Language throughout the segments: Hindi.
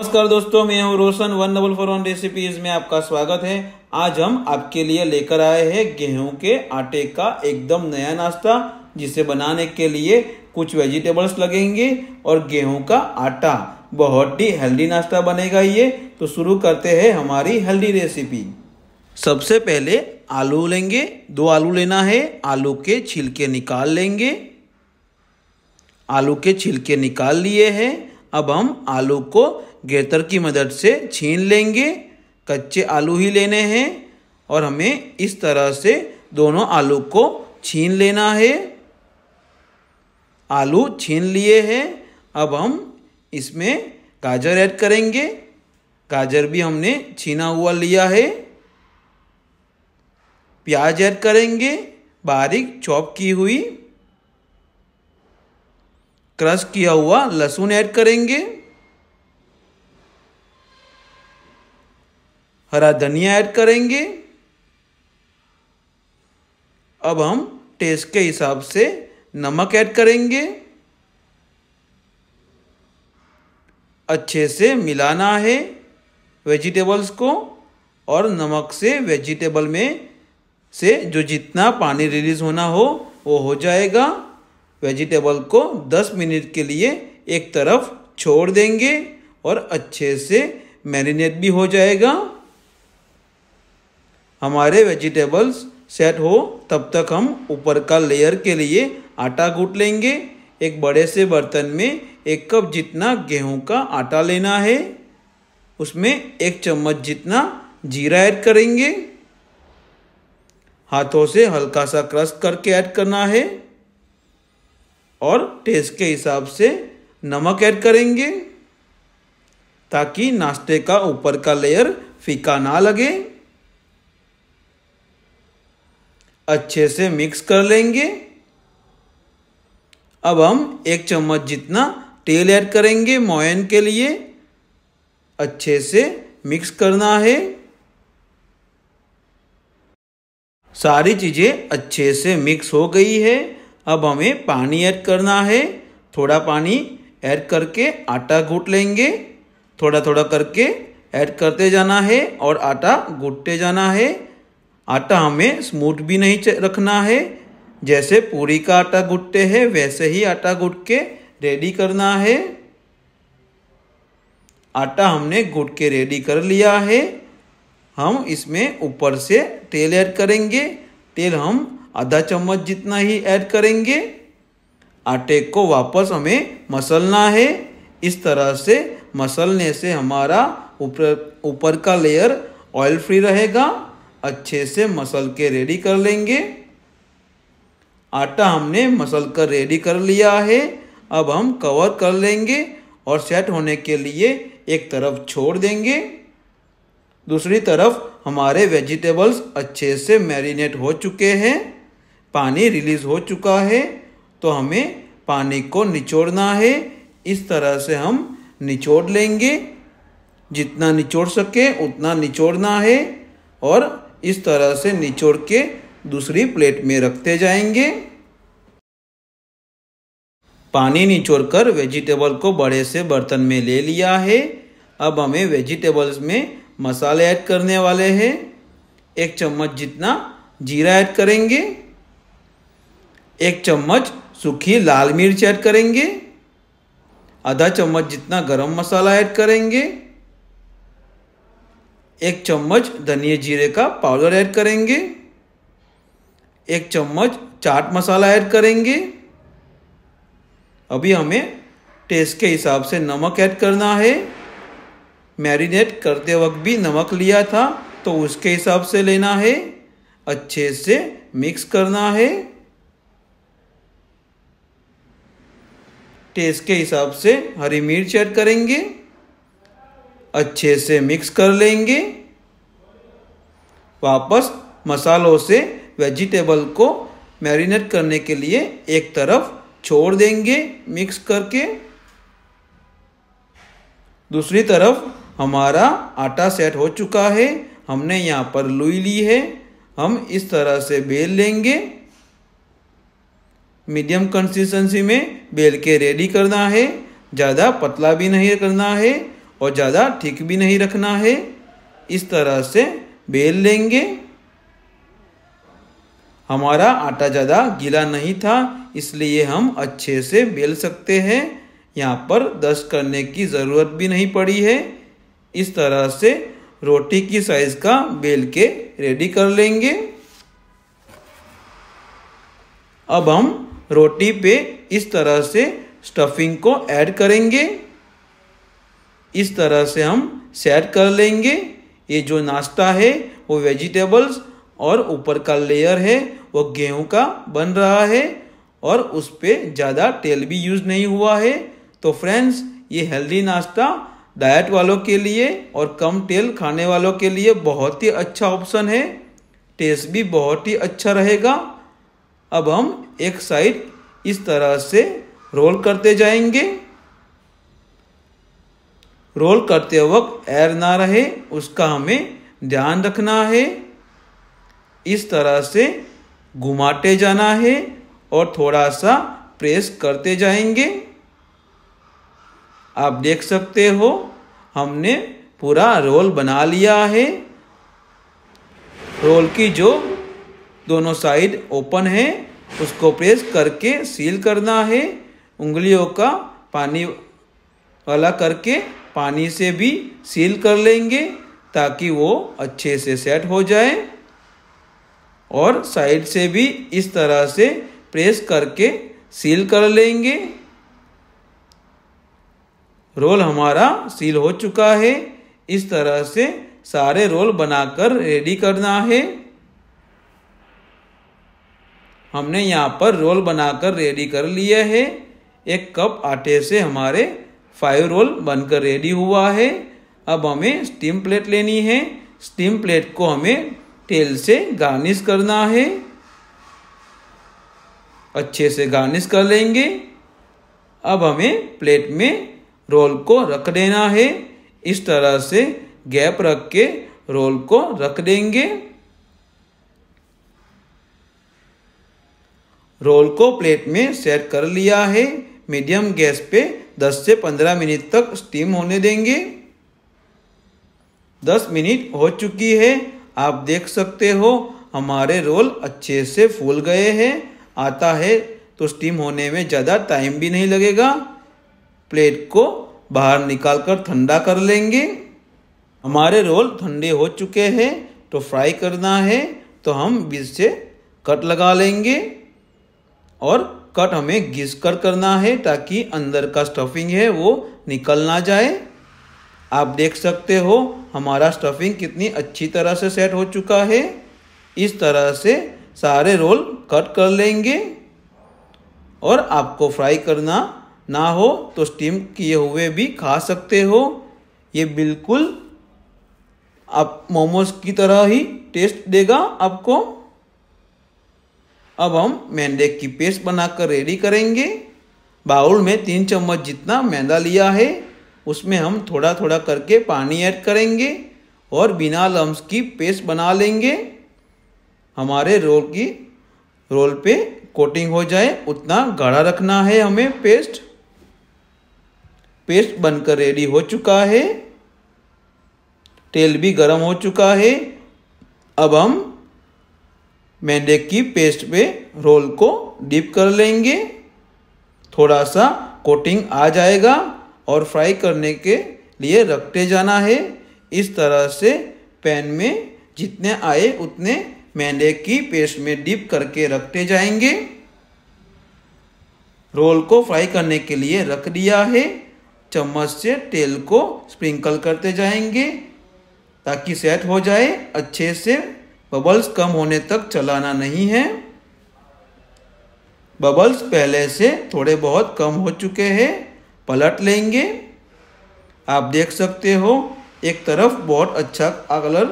नमस्कार दोस्तों मैं हूं Roshan one double four one recipes में आपका स्वागत है आज हम आपके लिए लेकर आए हैं गेहूं के आटे का एकदम नया नाश्ता जिसे बनाने के लिए कुछ वेजिटेबल्स लगेंगे और गेहूं का आटा बहुत ही हेल्दी नाश्ता बनेगा ये तो शुरू करते हैं हमारी हेल्दी रेसिपी सबसे पहले आलू लेंगे दो आलू लेना है आलू के छिलके निकाल लेंगे आलू के छिलके निकाल लिए हैं अब हम आलू को गेतर की मदद से छीन लेंगे कच्चे आलू ही लेने हैं और हमें इस तरह से दोनों आलू को छीन लेना है आलू छीन लिए हैं अब हम इसमें गाजर ऐड करेंगे गाजर भी हमने छीना हुआ लिया है प्याज ऐड करेंगे बारीक चॉप की हुई क्रश किया हुआ लहसुन ऐड करेंगे हरा धनिया ऐड करेंगे अब हम टेस्ट के हिसाब से नमक ऐड करेंगे अच्छे से मिलाना है वेजिटेबल्स को और नमक से वेजिटेबल में से जो जितना पानी रिलीज होना हो वो हो जाएगा वेजिटेबल को 10 मिनट के लिए एक तरफ छोड़ देंगे और अच्छे से मैरिनेट भी हो जाएगा हमारे वेजिटेबल्स सेट हो तब तक हम ऊपर का लेयर के लिए आटा गूट लेंगे एक बड़े से बर्तन में एक कप जितना गेहूं का आटा लेना है उसमें एक चम्मच जितना जीरा ऐड करेंगे हाथों से हल्का सा क्रश करके ऐड करना है और टेस्ट के हिसाब से नमक ऐड करेंगे ताकि नाश्ते का ऊपर का लेयर फीका ना लगे अच्छे से मिक्स कर लेंगे अब हम एक चम्मच जितना तेल ऐड करेंगे मोयन के लिए अच्छे से मिक्स करना है सारी चीज़ें अच्छे से मिक्स हो गई है अब हमें पानी ऐड करना है थोड़ा पानी ऐड करके आटा घूट लेंगे थोड़ा थोड़ा करके ऐड करते जाना है और आटा घूटते जाना है आटा हमें स्मूथ भी नहीं रखना है जैसे पूरी का आटा गुटते हैं वैसे ही आटा गुट के रेडी करना है आटा हमने गुट के रेडी कर लिया है हम इसमें ऊपर से तेल ऐड करेंगे तेल हम आधा चम्मच जितना ही ऐड करेंगे आटे को वापस हमें मसलना है इस तरह से मसलने से हमारा ऊपर ऊपर का लेयर ऑयल फ्री रहेगा अच्छे से मसल के रेडी कर लेंगे आटा हमने मसल कर रेडी कर लिया है अब हम कवर कर लेंगे और सेट होने के लिए एक तरफ छोड़ देंगे दूसरी तरफ हमारे वेजिटेबल्स अच्छे से मैरिनेट हो चुके हैं पानी रिलीज हो चुका है तो हमें पानी को निचोड़ना है इस तरह से हम निचोड़ लेंगे जितना निचोड़ सके उतना निचोड़ना है और इस तरह से निचोड़ के दूसरी प्लेट में रखते जाएंगे पानी निचोड़कर वेजिटेबल को बड़े से बर्तन में ले लिया है अब हमें वेजिटेबल्स में मसाले ऐड करने वाले हैं एक चम्मच जितना जीरा ऐड करेंगे एक चम्मच सूखी लाल मिर्च ऐड करेंगे आधा चम्मच जितना गरम मसाला ऐड करेंगे एक चम्मच धनिया जीरे का पाउडर ऐड करेंगे एक चम्मच चाट मसाला ऐड करेंगे अभी हमें टेस्ट के हिसाब से नमक ऐड करना है मैरिनेट करते वक्त भी नमक लिया था तो उसके हिसाब से लेना है अच्छे से मिक्स करना है टेस्ट के हिसाब से हरी मिर्च ऐड करेंगे अच्छे से मिक्स कर लेंगे वापस मसालों से वेजिटेबल को मैरिनेट करने के लिए एक तरफ छोड़ देंगे मिक्स करके दूसरी तरफ हमारा आटा सेट हो चुका है हमने यहाँ पर लुई ली है हम इस तरह से बेल लेंगे मीडियम कंसिस्टेंसी में बेल के रेडी करना है ज़्यादा पतला भी नहीं करना है और ज़्यादा ठीक भी नहीं रखना है इस तरह से बेल लेंगे हमारा आटा ज़्यादा गीला नहीं था इसलिए हम अच्छे से बेल सकते हैं यहाँ पर दस करने की ज़रूरत भी नहीं पड़ी है इस तरह से रोटी की साइज़ का बेल के रेडी कर लेंगे अब हम रोटी पे इस तरह से स्टफिंग को ऐड करेंगे इस तरह से हम सेट कर लेंगे ये जो नाश्ता है वो वेजिटेबल्स और ऊपर का लेयर है वो गेहूं का बन रहा है और उस पर ज़्यादा तेल भी यूज़ नहीं हुआ है तो फ्रेंड्स ये हेल्दी नाश्ता डाइट वालों के लिए और कम तेल खाने वालों के लिए बहुत ही अच्छा ऑप्शन है टेस्ट भी बहुत ही अच्छा रहेगा अब हम एक साइड इस तरह से रोल करते जाएंगे रोल करते वक्त एर ना रहे उसका हमें ध्यान रखना है इस तरह से घुमाते जाना है और थोड़ा सा प्रेस करते जाएंगे आप देख सकते हो हमने पूरा रोल बना लिया है रोल की जो दोनों साइड ओपन है उसको प्रेस करके सील करना है उंगलियों का पानी वाला करके पानी से भी सील कर लेंगे ताकि वो अच्छे से सेट हो जाए और साइड से भी इस तरह से प्रेस करके सील कर लेंगे रोल हमारा सील हो चुका है इस तरह से सारे रोल बनाकर रेडी करना है हमने यहाँ पर रोल बनाकर रेडी कर लिया है एक कप आटे से हमारे फाइव रोल बनकर रेडी हुआ है अब हमें स्टीम प्लेट लेनी है स्टीम प्लेट को हमें तेल से गार्निश करना है अच्छे से गार्निश कर लेंगे अब हमें प्लेट में रोल को रख देना है इस तरह से गैप रख के रोल को रख देंगे रोल को प्लेट में सेट कर लिया है मीडियम गैस पे 10 से 15 मिनट तक स्टीम होने देंगे 10 मिनट हो चुकी है आप देख सकते हो हमारे रोल अच्छे से फूल गए हैं आता है तो स्टीम होने में ज़्यादा टाइम भी नहीं लगेगा प्लेट को बाहर निकाल कर ठंडा कर लेंगे हमारे रोल ठंडे हो चुके हैं तो फ्राई करना है तो हम बीच से कट लगा लेंगे और कट हमें घिस कर करना है ताकि अंदर का स्टफिंग है वो निकल ना जाए आप देख सकते हो हमारा स्टफिंग कितनी अच्छी तरह से सेट हो चुका है इस तरह से सारे रोल कट कर लेंगे और आपको फ्राई करना ना हो तो स्टीम किए हुए भी खा सकते हो ये बिल्कुल आप मोमोज की तरह ही टेस्ट देगा आपको अब हम मैदे की पेस्ट बनाकर रेडी करेंगे बाउल में तीन चम्मच जितना मैदा लिया है उसमें हम थोड़ा थोड़ा करके पानी ऐड करेंगे और बिना लम्स की पेस्ट बना लेंगे हमारे रोल की रोल पे कोटिंग हो जाए उतना गाढ़ा रखना है हमें पेस्ट पेस्ट बनकर रेडी हो चुका है तेल भी गर्म हो चुका है अब हम मैदे की पेस्ट पे रोल को डिप कर लेंगे थोड़ा सा कोटिंग आ जाएगा और फ्राई करने के लिए रखते जाना है इस तरह से पैन में जितने आए उतने मैदे की पेस्ट में डिप करके रखते जाएंगे रोल को फ्राई करने के लिए रख दिया है चम्मच से तेल को स्प्रिंकल करते जाएंगे ताकि सेट हो जाए अच्छे से बबल्स कम होने तक चलाना नहीं है बबल्स पहले से थोड़े बहुत कम हो चुके हैं पलट लेंगे आप देख सकते हो एक तरफ बहुत अच्छा कलर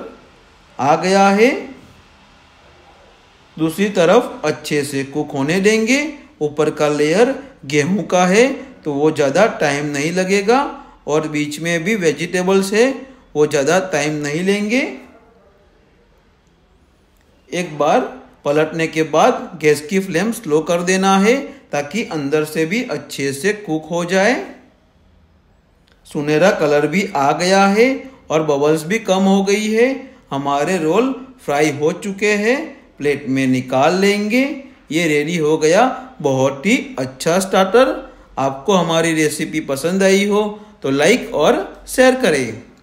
आ गया है दूसरी तरफ अच्छे से कुक होने देंगे ऊपर का लेयर गेहूं का है तो वो ज़्यादा टाइम नहीं लगेगा और बीच में भी वेजिटेबल्स है वो ज़्यादा टाइम नहीं लेंगे एक बार पलटने के बाद गैस की फ्लेम स्लो कर देना है ताकि अंदर से भी अच्छे से कुक हो जाए सुनहरा कलर भी आ गया है और बबल्स भी कम हो गई है हमारे रोल फ्राई हो चुके हैं प्लेट में निकाल लेंगे ये रेडी हो गया बहुत ही अच्छा स्टार्टर आपको हमारी रेसिपी पसंद आई हो तो लाइक और शेयर करें